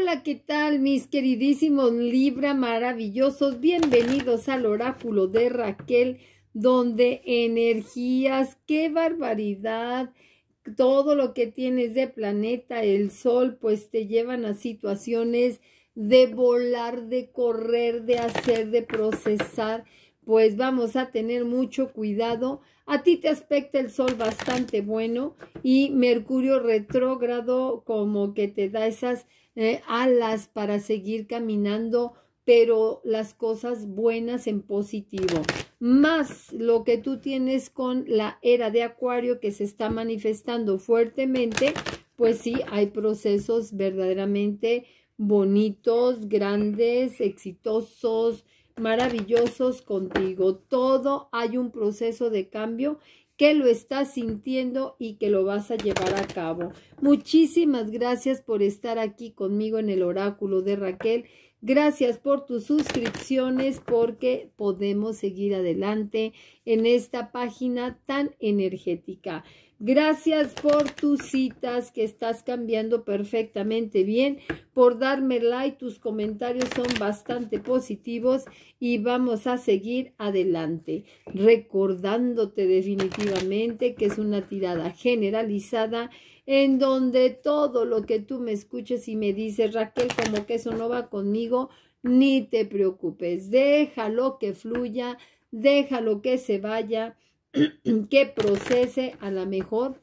Hola, ¿qué tal mis queridísimos Libra maravillosos? Bienvenidos al oráculo de Raquel, donde energías, qué barbaridad, todo lo que tienes de planeta, el sol, pues te llevan a situaciones de volar, de correr, de hacer, de procesar, pues vamos a tener mucho cuidado. A ti te aspecta el sol bastante bueno y Mercurio retrógrado como que te da esas eh, alas para seguir caminando, pero las cosas buenas en positivo. Más lo que tú tienes con la era de acuario que se está manifestando fuertemente, pues sí, hay procesos verdaderamente bonitos, grandes, exitosos, maravillosos contigo. Todo hay un proceso de cambio que lo estás sintiendo y que lo vas a llevar a cabo. Muchísimas gracias por estar aquí conmigo en el oráculo de Raquel. Gracias por tus suscripciones porque podemos seguir adelante en esta página tan energética. Gracias por tus citas que estás cambiando perfectamente bien, por darme like, tus comentarios son bastante positivos y vamos a seguir adelante, recordándote definitivamente que es una tirada generalizada en donde todo lo que tú me escuches y me dices, Raquel, como que eso no va conmigo, ni te preocupes, déjalo que fluya, déjalo que se vaya, que procese a lo mejor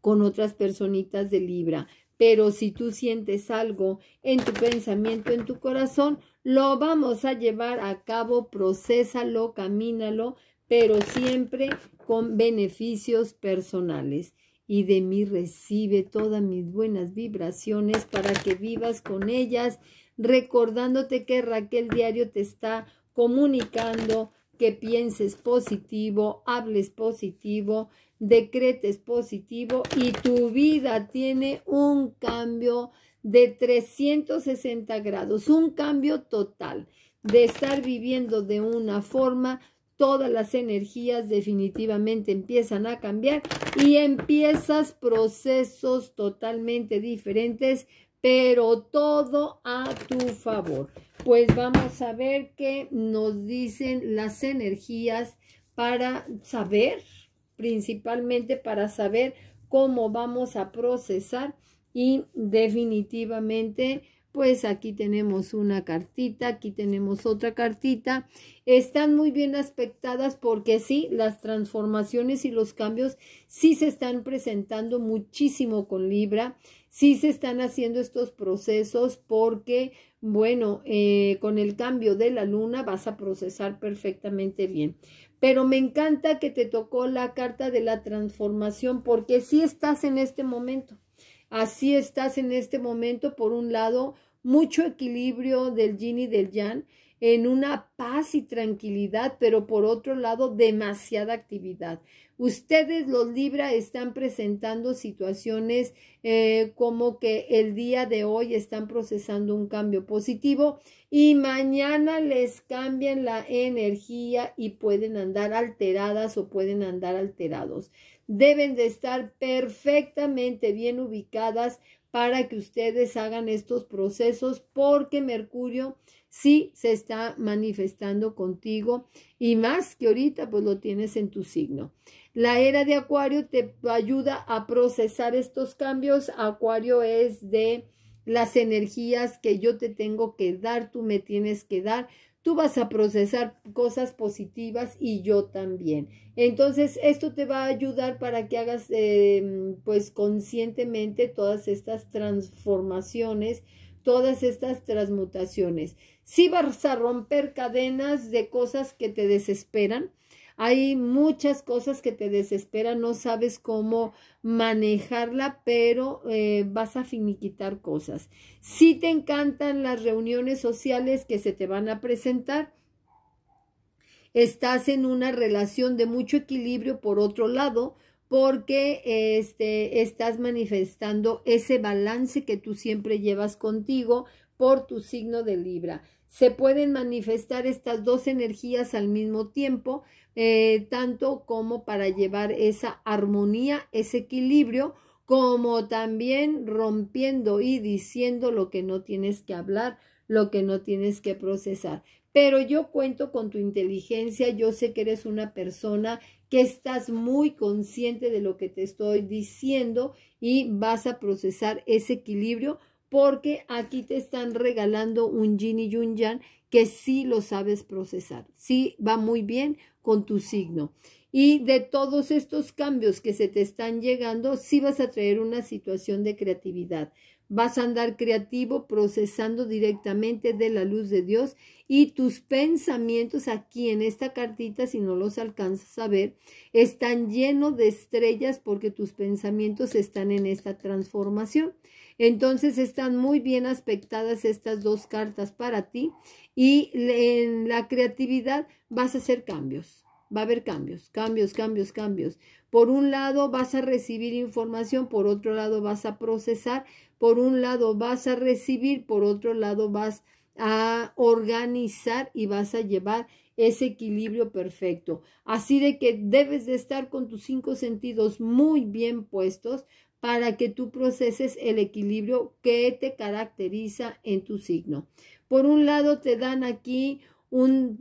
con otras personitas de Libra. Pero si tú sientes algo en tu pensamiento, en tu corazón, lo vamos a llevar a cabo, procésalo, camínalo, pero siempre con beneficios personales. Y de mí recibe todas mis buenas vibraciones para que vivas con ellas, recordándote que Raquel Diario te está comunicando que pienses positivo, hables positivo, decretes positivo y tu vida tiene un cambio de 360 grados, un cambio total de estar viviendo de una forma, todas las energías definitivamente empiezan a cambiar y empiezas procesos totalmente diferentes, pero todo a tu favor pues vamos a ver qué nos dicen las energías para saber, principalmente para saber cómo vamos a procesar y definitivamente pues aquí tenemos una cartita, aquí tenemos otra cartita. Están muy bien aspectadas porque sí, las transformaciones y los cambios sí se están presentando muchísimo con Libra, sí se están haciendo estos procesos porque bueno, eh, con el cambio de la luna vas a procesar perfectamente bien. Pero me encanta que te tocó la carta de la transformación porque sí estás en este momento. Así estás en este momento, por un lado, mucho equilibrio del yin y del yang en una paz y tranquilidad, pero por otro lado demasiada actividad. Ustedes los Libra están presentando situaciones eh, como que el día de hoy están procesando un cambio positivo y mañana les cambian la energía y pueden andar alteradas o pueden andar alterados. Deben de estar perfectamente bien ubicadas para que ustedes hagan estos procesos porque Mercurio sí se está manifestando contigo y más que ahorita pues lo tienes en tu signo. La era de Acuario te ayuda a procesar estos cambios. Acuario es de las energías que yo te tengo que dar, tú me tienes que dar. Tú vas a procesar cosas positivas y yo también. Entonces, esto te va a ayudar para que hagas, eh, pues, conscientemente todas estas transformaciones, todas estas transmutaciones. Sí vas a romper cadenas de cosas que te desesperan. Hay muchas cosas que te desesperan, no sabes cómo manejarla, pero eh, vas a finiquitar cosas. Si te encantan las reuniones sociales que se te van a presentar, estás en una relación de mucho equilibrio por otro lado, porque este, estás manifestando ese balance que tú siempre llevas contigo por tu signo de Libra se pueden manifestar estas dos energías al mismo tiempo, eh, tanto como para llevar esa armonía, ese equilibrio, como también rompiendo y diciendo lo que no tienes que hablar, lo que no tienes que procesar. Pero yo cuento con tu inteligencia, yo sé que eres una persona que estás muy consciente de lo que te estoy diciendo y vas a procesar ese equilibrio porque aquí te están regalando un yin y un yang que sí lo sabes procesar, sí va muy bien con tu signo. Y de todos estos cambios que se te están llegando, sí vas a traer una situación de creatividad. Vas a andar creativo procesando directamente de la luz de Dios y tus pensamientos aquí en esta cartita, si no los alcanzas a ver, están llenos de estrellas porque tus pensamientos están en esta transformación. Entonces están muy bien aspectadas estas dos cartas para ti y en la creatividad vas a hacer cambios. Va a haber cambios, cambios, cambios, cambios. Por un lado vas a recibir información, por otro lado vas a procesar, por un lado vas a recibir, por otro lado vas a organizar y vas a llevar ese equilibrio perfecto. Así de que debes de estar con tus cinco sentidos muy bien puestos para que tú proceses el equilibrio que te caracteriza en tu signo. Por un lado te dan aquí un,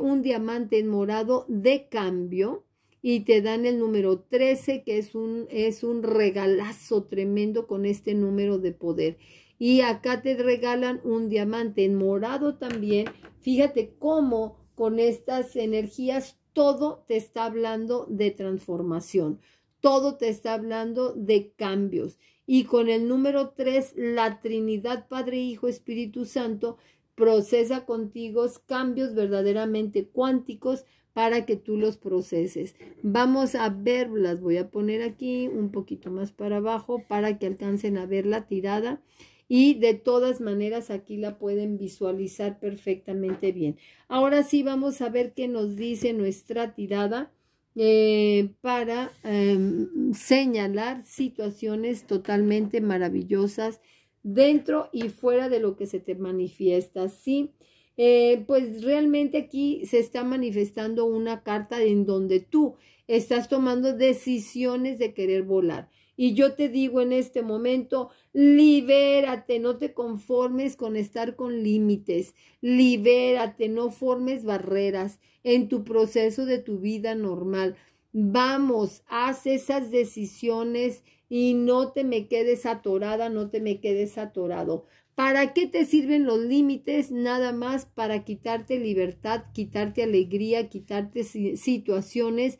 un diamante en morado de cambio y te dan el número 13 que es un, es un regalazo tremendo con este número de poder. Y acá te regalan un diamante en morado también. Fíjate cómo con estas energías todo te está hablando de transformación todo te está hablando de cambios. Y con el número 3, la Trinidad Padre, Hijo, Espíritu Santo, procesa contigo cambios verdaderamente cuánticos para que tú los proceses. Vamos a verlas. voy a poner aquí un poquito más para abajo para que alcancen a ver la tirada y de todas maneras aquí la pueden visualizar perfectamente bien. Ahora sí vamos a ver qué nos dice nuestra tirada eh, para em, señalar situaciones totalmente maravillosas dentro y fuera de lo que se te manifiesta, ¿sí? Eh, pues realmente aquí se está manifestando una carta en donde tú estás tomando decisiones de querer volar. Y yo te digo en este momento, libérate, no te conformes con estar con límites, libérate, no formes barreras en tu proceso de tu vida normal. Vamos, haz esas decisiones y no te me quedes atorada, no te me quedes atorado. ¿Para qué te sirven los límites? Nada más para quitarte libertad, quitarte alegría, quitarte situaciones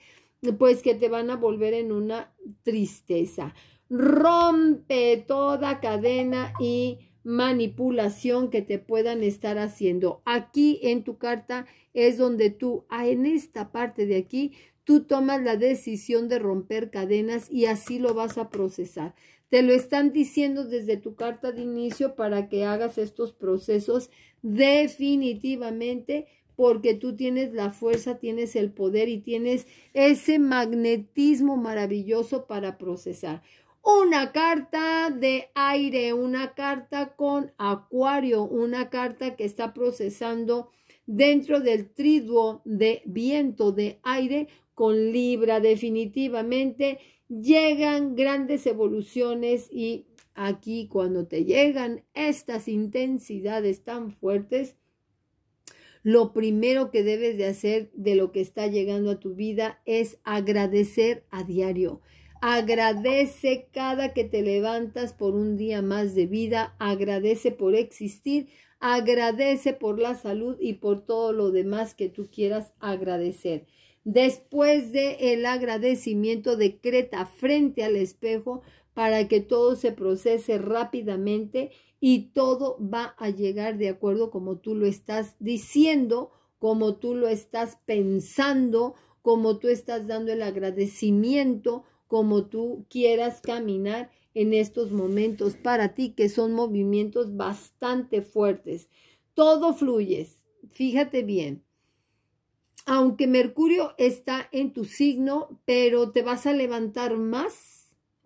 pues que te van a volver en una tristeza. Rompe toda cadena y manipulación que te puedan estar haciendo. Aquí en tu carta es donde tú, ah, en esta parte de aquí, tú tomas la decisión de romper cadenas y así lo vas a procesar. Te lo están diciendo desde tu carta de inicio para que hagas estos procesos definitivamente porque tú tienes la fuerza, tienes el poder y tienes ese magnetismo maravilloso para procesar. Una carta de aire, una carta con acuario, una carta que está procesando dentro del triduo de viento, de aire con Libra. Definitivamente llegan grandes evoluciones y aquí cuando te llegan estas intensidades tan fuertes, lo primero que debes de hacer de lo que está llegando a tu vida es agradecer a diario. Agradece cada que te levantas por un día más de vida, agradece por existir, agradece por la salud y por todo lo demás que tú quieras agradecer. Después de el agradecimiento, decreta frente al espejo para que todo se procese rápidamente y todo va a llegar de acuerdo como tú lo estás diciendo, como tú lo estás pensando, como tú estás dando el agradecimiento, como tú quieras caminar en estos momentos para ti, que son movimientos bastante fuertes. Todo fluye, fíjate bien. Aunque Mercurio está en tu signo, pero te vas a levantar más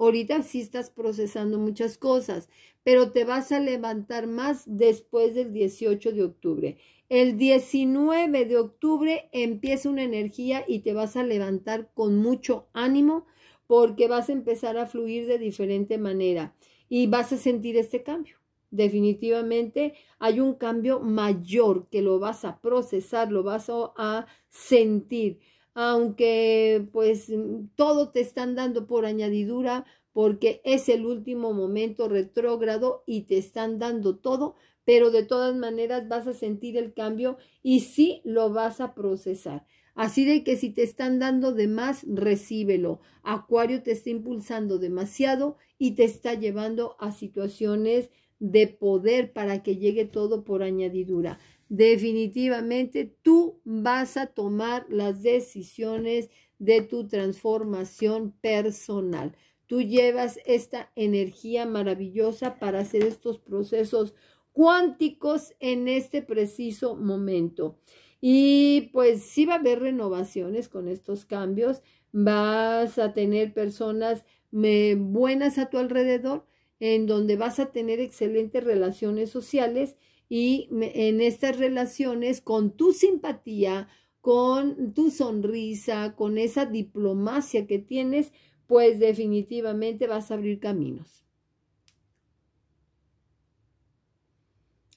Ahorita sí estás procesando muchas cosas, pero te vas a levantar más después del 18 de octubre. El 19 de octubre empieza una energía y te vas a levantar con mucho ánimo porque vas a empezar a fluir de diferente manera y vas a sentir este cambio. Definitivamente hay un cambio mayor que lo vas a procesar, lo vas a sentir aunque pues mm, todo te están dando por añadidura porque es el último momento retrógrado y te están dando todo, pero de todas maneras vas a sentir el cambio y sí lo vas a procesar. Así de que si te están dando de más, recíbelo. Acuario te está impulsando demasiado y te está llevando a situaciones de poder para que llegue todo por añadidura definitivamente tú vas a tomar las decisiones de tu transformación personal. Tú llevas esta energía maravillosa para hacer estos procesos cuánticos en este preciso momento. Y pues sí va a haber renovaciones con estos cambios. Vas a tener personas eh, buenas a tu alrededor, en donde vas a tener excelentes relaciones sociales y en estas relaciones con tu simpatía, con tu sonrisa, con esa diplomacia que tienes, pues definitivamente vas a abrir caminos.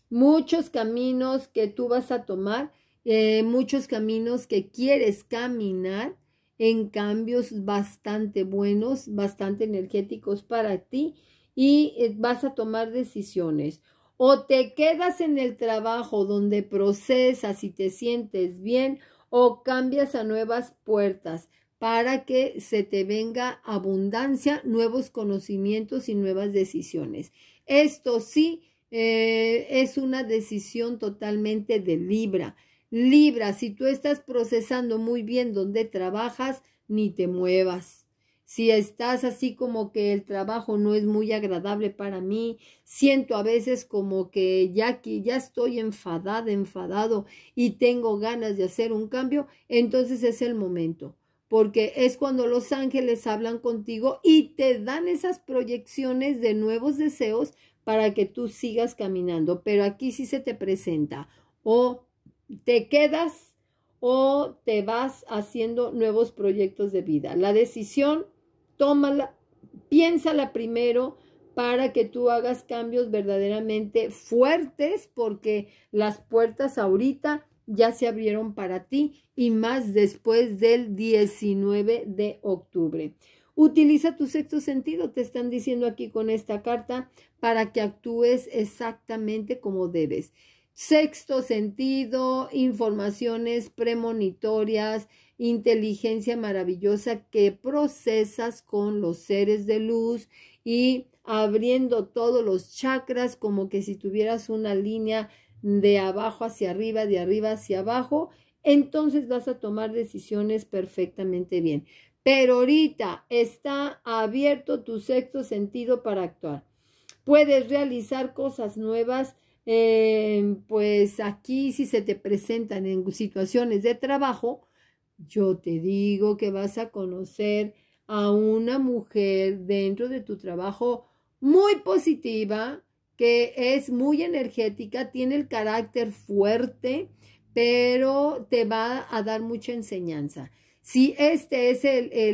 Muchos caminos que tú vas a tomar, eh, muchos caminos que quieres caminar en cambios bastante buenos, bastante energéticos para ti y eh, vas a tomar decisiones o te quedas en el trabajo donde procesas y te sientes bien o cambias a nuevas puertas para que se te venga abundancia, nuevos conocimientos y nuevas decisiones. Esto sí eh, es una decisión totalmente de Libra. Libra, si tú estás procesando muy bien donde trabajas, ni te muevas si estás así como que el trabajo no es muy agradable para mí, siento a veces como que ya aquí ya estoy enfadada, enfadado y tengo ganas de hacer un cambio, entonces es el momento, porque es cuando los ángeles hablan contigo y te dan esas proyecciones de nuevos deseos para que tú sigas caminando, pero aquí sí se te presenta o te quedas o te vas haciendo nuevos proyectos de vida. La decisión tómala, piénsala primero para que tú hagas cambios verdaderamente fuertes porque las puertas ahorita ya se abrieron para ti y más después del 19 de octubre. Utiliza tu sexto sentido, te están diciendo aquí con esta carta, para que actúes exactamente como debes. Sexto sentido, informaciones premonitorias, inteligencia maravillosa que procesas con los seres de luz y abriendo todos los chakras como que si tuvieras una línea de abajo hacia arriba, de arriba hacia abajo, entonces vas a tomar decisiones perfectamente bien. Pero ahorita está abierto tu sexto sentido para actuar. Puedes realizar cosas nuevas, eh, pues aquí si se te presentan en situaciones de trabajo, yo te digo que vas a conocer a una mujer dentro de tu trabajo muy positiva, que es muy energética, tiene el carácter fuerte, pero te va a dar mucha enseñanza. Si esta es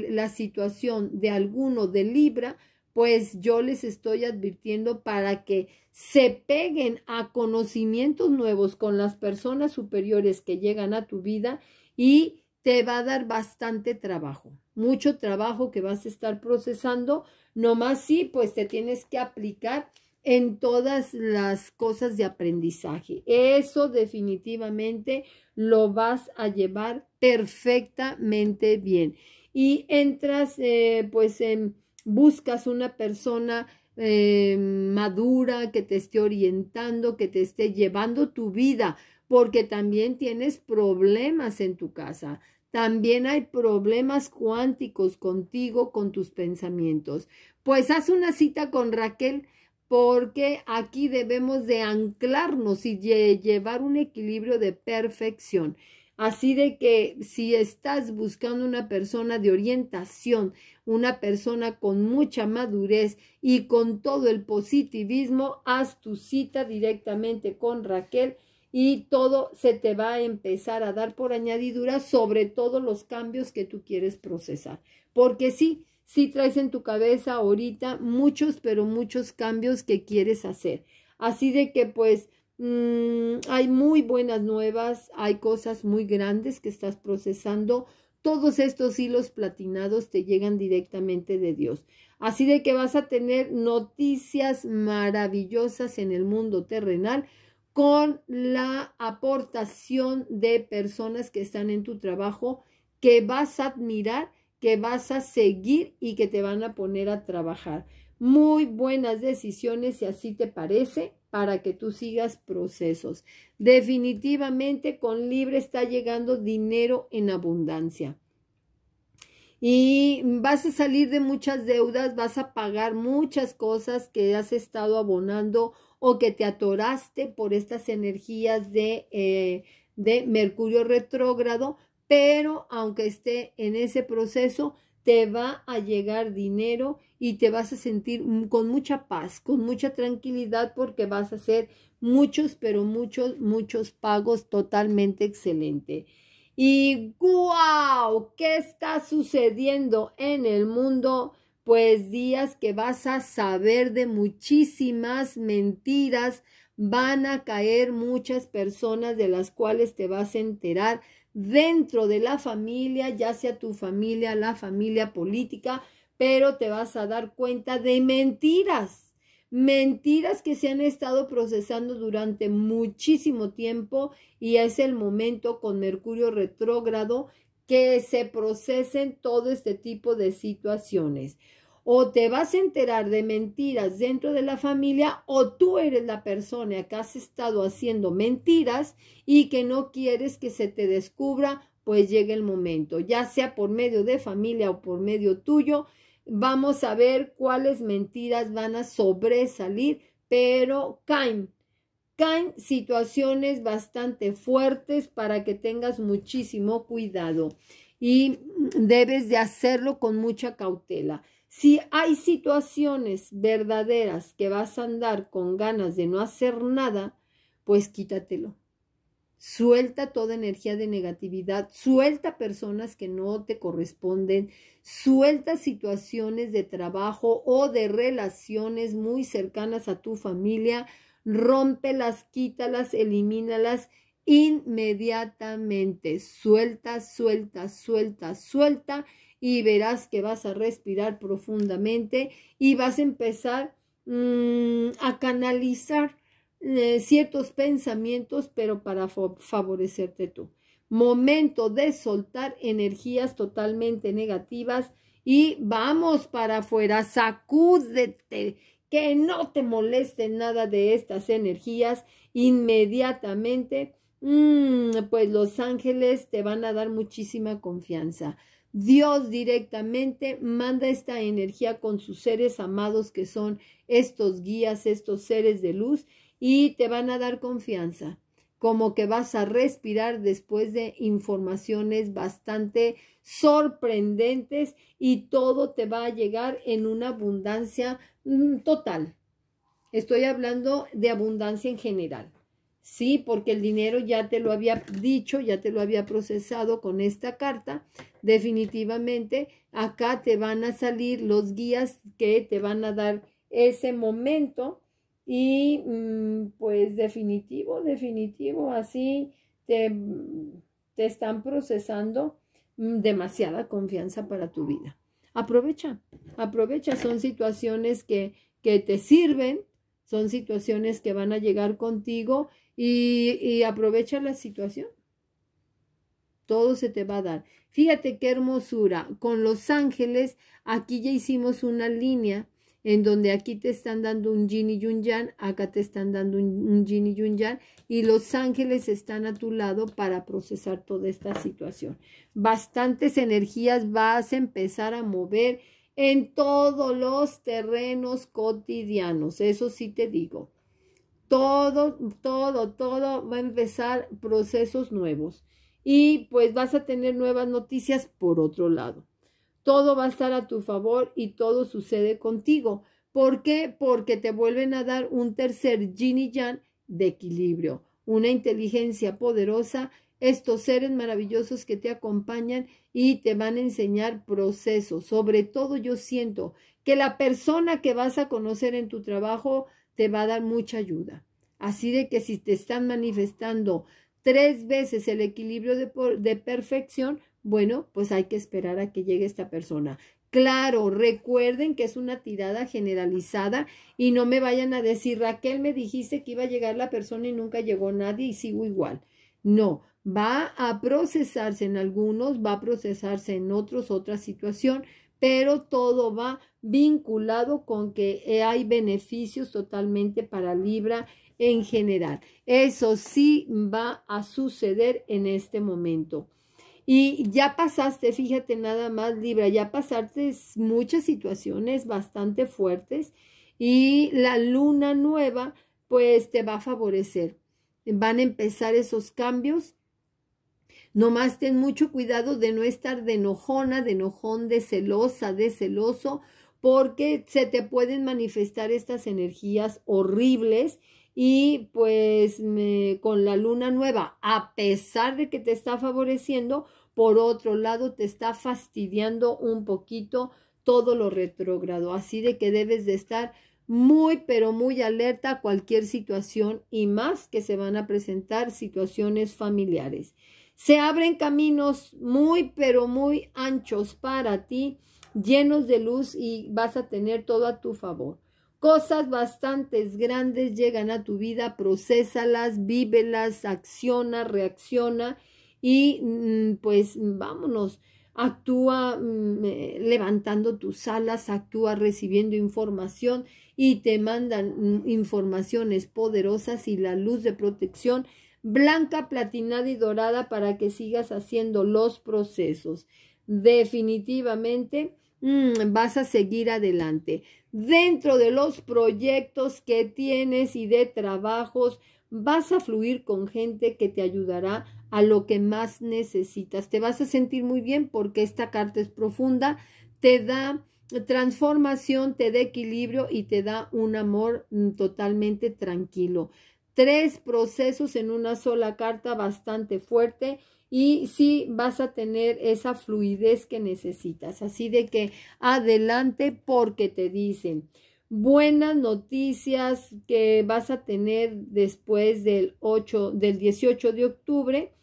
la situación de alguno de Libra, pues yo les estoy advirtiendo para que se peguen a conocimientos nuevos con las personas superiores que llegan a tu vida y te va a dar bastante trabajo, mucho trabajo que vas a estar procesando, nomás sí, pues te tienes que aplicar en todas las cosas de aprendizaje. Eso definitivamente lo vas a llevar perfectamente bien. Y entras, eh, pues, en, buscas una persona eh, madura que te esté orientando, que te esté llevando tu vida porque también tienes problemas en tu casa. También hay problemas cuánticos contigo, con tus pensamientos. Pues haz una cita con Raquel porque aquí debemos de anclarnos y llevar un equilibrio de perfección. Así de que si estás buscando una persona de orientación, una persona con mucha madurez y con todo el positivismo, haz tu cita directamente con Raquel y todo se te va a empezar a dar por añadidura, sobre todos los cambios que tú quieres procesar. Porque sí, sí traes en tu cabeza ahorita muchos, pero muchos cambios que quieres hacer. Así de que pues mm, hay muy buenas nuevas, hay cosas muy grandes que estás procesando. Todos estos hilos platinados te llegan directamente de Dios. Así de que vas a tener noticias maravillosas en el mundo terrenal con la aportación de personas que están en tu trabajo, que vas a admirar, que vas a seguir y que te van a poner a trabajar. Muy buenas decisiones, si así te parece, para que tú sigas procesos. Definitivamente con Libre está llegando dinero en abundancia. Y vas a salir de muchas deudas, vas a pagar muchas cosas que has estado abonando o que te atoraste por estas energías eh, de, Mercurio retrógrado, pero aunque esté en ese proceso, te va a llegar dinero y te vas a sentir con mucha paz, con mucha tranquilidad porque vas a hacer muchos, pero muchos, muchos pagos totalmente excelente. Y ¡guau! ¿qué está sucediendo en el mundo? pues días que vas a saber de muchísimas mentiras, van a caer muchas personas de las cuales te vas a enterar dentro de la familia, ya sea tu familia, la familia política, pero te vas a dar cuenta de mentiras, mentiras que se han estado procesando durante muchísimo tiempo y es el momento con Mercurio retrógrado que se procesen todo este tipo de situaciones. O te vas a enterar de mentiras dentro de la familia o tú eres la persona que has estado haciendo mentiras y que no quieres que se te descubra, pues llega el momento, ya sea por medio de familia o por medio tuyo, vamos a ver cuáles mentiras van a sobresalir, pero caen caen situaciones bastante fuertes para que tengas muchísimo cuidado y debes de hacerlo con mucha cautela. Si hay situaciones verdaderas que vas a andar con ganas de no hacer nada, pues quítatelo. Suelta toda energía de negatividad, suelta personas que no te corresponden, suelta situaciones de trabajo o de relaciones muy cercanas a tu familia rómpelas, quítalas, elimínalas inmediatamente. Suelta, suelta, suelta, suelta y verás que vas a respirar profundamente y vas a empezar mm, a canalizar eh, ciertos pensamientos, pero para favorecerte tú. Momento de soltar energías totalmente negativas y vamos para afuera, sacúdete que no te moleste nada de estas energías inmediatamente, mm, pues los ángeles te van a dar muchísima confianza. Dios directamente manda esta energía con sus seres amados que son estos guías, estos seres de luz, y te van a dar confianza como que vas a respirar después de informaciones bastante sorprendentes y todo te va a llegar en una abundancia mm, total. Estoy hablando de abundancia en general. Sí, porque el dinero ya te lo había dicho, ya te lo había procesado con esta carta. Definitivamente, acá te van a salir los guías que te van a dar ese momento y mm, pues definitivo, definitivo, así te, mm, te están procesando mm, demasiada confianza para tu vida. Aprovecha, aprovecha, son situaciones que, que te sirven, son situaciones que van a llegar contigo y, y aprovecha la situación todo se te va a dar. Fíjate qué hermosura. Con los ángeles, aquí ya hicimos una línea en donde aquí te están dando un yin y un acá te están dando un, yin y yang, y los ángeles están a tu lado para procesar toda esta situación. Bastantes energías vas a empezar a mover en todos los terrenos cotidianos, eso sí te digo. Todo, todo, todo va a empezar procesos nuevos. Y pues vas a tener nuevas noticias por otro lado todo va a estar a tu favor y todo sucede contigo. ¿Por qué? Porque te vuelven a dar un tercer yin y yang de equilibrio, una inteligencia poderosa, estos seres maravillosos que te acompañan y te van a enseñar procesos. Sobre todo yo siento que la persona que vas a conocer en tu trabajo te va a dar mucha ayuda. Así de que si te están manifestando tres veces el equilibrio de, de perfección, bueno, pues hay que esperar a que llegue esta persona. Claro, recuerden que es una tirada generalizada y no me vayan a decir, Raquel, me dijiste que iba a llegar la persona y nunca llegó nadie y sigo igual. No, va a procesarse en algunos, va a procesarse en otros, otra situación, pero todo va vinculado con que hay beneficios totalmente para Libra en general. Eso sí va a suceder en este momento. Y ya pasaste, fíjate nada más, Libra, ya pasaste muchas situaciones bastante fuertes y la luna nueva pues te va a favorecer. Van a empezar esos cambios. Nomás ten mucho cuidado de no estar de enojona, de enojón, de celosa, de celoso, porque se te pueden manifestar estas energías horribles y pues con la luna nueva, a pesar de que te está favoreciendo, por otro lado te está fastidiando un poquito todo lo retrógrado, así de que debes de estar muy pero muy alerta a cualquier situación y más que se van a presentar situaciones familiares. Se abren caminos muy pero muy anchos para ti, llenos de luz y vas a tener todo a tu favor. Cosas bastante grandes llegan a tu vida, procesalas, vívelas, acciona, reacciona y mm, pues vámonos. Actúa mm, eh, levantando tus alas, actúa recibiendo información y te mandan mm, informaciones poderosas y la luz de protección blanca, platinada y dorada para que sigas haciendo los procesos. Definitivamente vas a seguir adelante. Dentro de los proyectos que tienes y de trabajos, vas a fluir con gente que te ayudará a lo que más necesitas. Te vas a sentir muy bien porque esta carta es profunda, te da transformación, te da equilibrio y te da un amor mm, totalmente tranquilo. Tres procesos en una sola carta bastante fuerte y sí vas a tener esa fluidez que necesitas. Así de que adelante porque te dicen buenas noticias que vas a tener después del 8 del 18 de octubre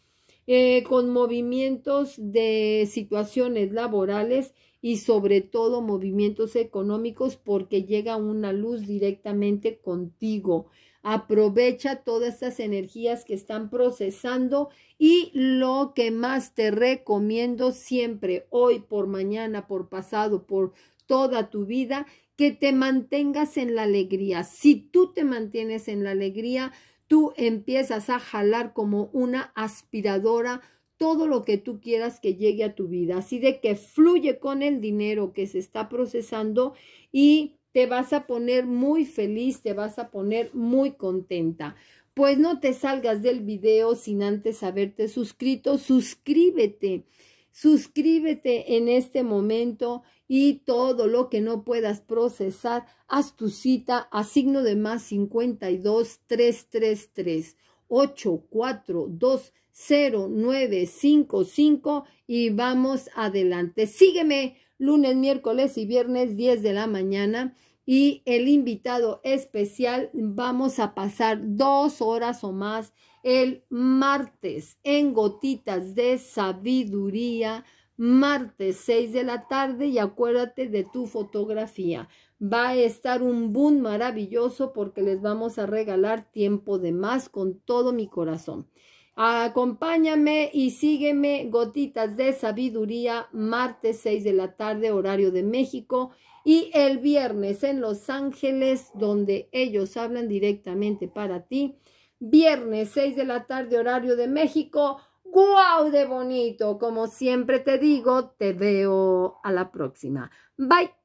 eh, con movimientos de situaciones laborales y sobre todo movimientos económicos porque llega una luz directamente contigo. Aprovecha todas estas energías que están procesando y lo que más te recomiendo siempre, hoy por mañana, por pasado, por toda tu vida, que te mantengas en la alegría. Si tú te mantienes en la alegría, tú empiezas a jalar como una aspiradora todo lo que tú quieras que llegue a tu vida. Así de que fluye con el dinero que se está procesando y te vas a poner muy feliz, te vas a poner muy contenta. Pues no te salgas del video sin antes haberte suscrito, suscríbete. Suscríbete en este momento y todo lo que no puedas procesar, haz tu cita a signo de más 52 333 8420955 y vamos adelante. Sígueme lunes, miércoles y viernes 10 de la mañana y el invitado especial vamos a pasar dos horas o más el martes en Gotitas de Sabiduría, martes 6 de la tarde y acuérdate de tu fotografía. Va a estar un boom maravilloso porque les vamos a regalar tiempo de más con todo mi corazón. Acompáñame y sígueme Gotitas de Sabiduría, martes 6 de la tarde, horario de México, y el viernes en Los Ángeles, donde ellos hablan directamente para ti viernes 6 de la tarde horario de México. ¡Guau de bonito! Como siempre te digo, te veo a la próxima. Bye.